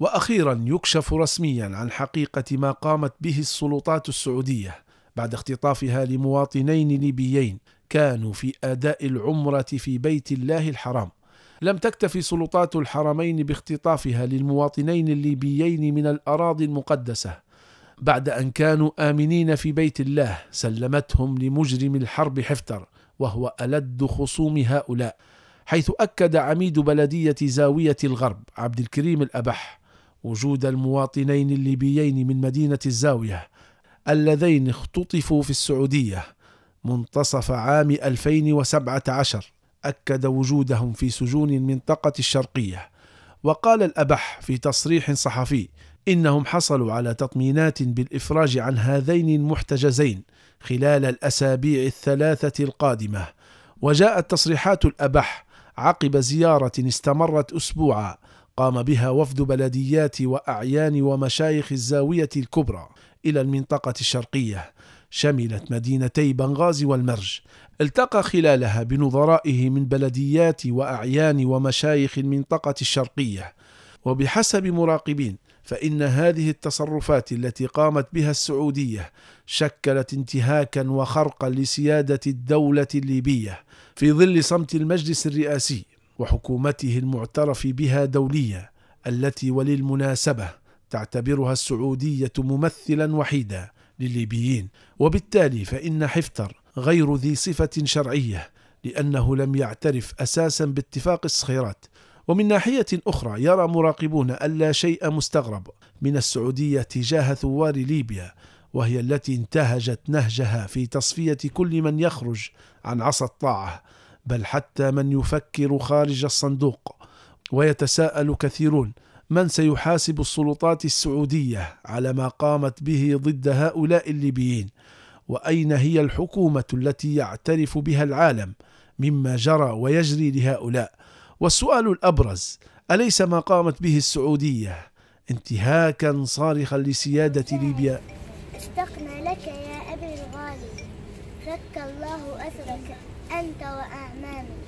واخيرا يكشف رسميا عن حقيقه ما قامت به السلطات السعوديه بعد اختطافها لمواطنين ليبيين كانوا في اداء العمره في بيت الله الحرام لم تكتفي سلطات الحرمين باختطافها للمواطنين الليبيين من الاراضي المقدسه بعد ان كانوا امنين في بيت الله سلمتهم لمجرم الحرب حفتر وهو الد خصوم هؤلاء حيث اكد عميد بلديه زاويه الغرب عبد الكريم الابح وجود المواطنين الليبيين من مدينة الزاوية اللذين اختطفوا في السعودية منتصف عام 2017 أكد وجودهم في سجون المنطقة الشرقية وقال الأبح في تصريح صحفي إنهم حصلوا على تطمينات بالإفراج عن هذين المحتجزين خلال الأسابيع الثلاثة القادمة وجاءت تصريحات الأبح عقب زيارة استمرت أسبوعا قام بها وفد بلديات وأعيان ومشايخ الزاوية الكبرى إلى المنطقة الشرقية شملت مدينتي بنغازي والمرج التقى خلالها بنظرائه من بلديات وأعيان ومشايخ المنطقة الشرقية وبحسب مراقبين فإن هذه التصرفات التي قامت بها السعودية شكلت انتهاكا وخرقا لسيادة الدولة الليبية في ظل صمت المجلس الرئاسي وحكومته المعترف بها دولية التي وللمناسبة تعتبرها السعودية ممثلا وحيدا للليبيين وبالتالي فإن حفتر غير ذي صفة شرعية لأنه لم يعترف أساسا باتفاق الصخيرات ومن ناحية أخرى يرى مراقبون ألا شيء مستغرب من السعودية تجاه ثوار ليبيا وهي التي انتهجت نهجها في تصفية كل من يخرج عن عصا الطاعة بل حتى من يفكر خارج الصندوق ويتساءل كثيرون من سيحاسب السلطات السعوديه على ما قامت به ضد هؤلاء الليبيين واين هي الحكومه التي يعترف بها العالم مما جرى ويجري لهؤلاء والسؤال الابرز اليس ما قامت به السعوديه انتهاكا صارخا لسياده ليبيا اشتقنا لك يا ابي الغالي فك الله اسرك أنت وأعمامي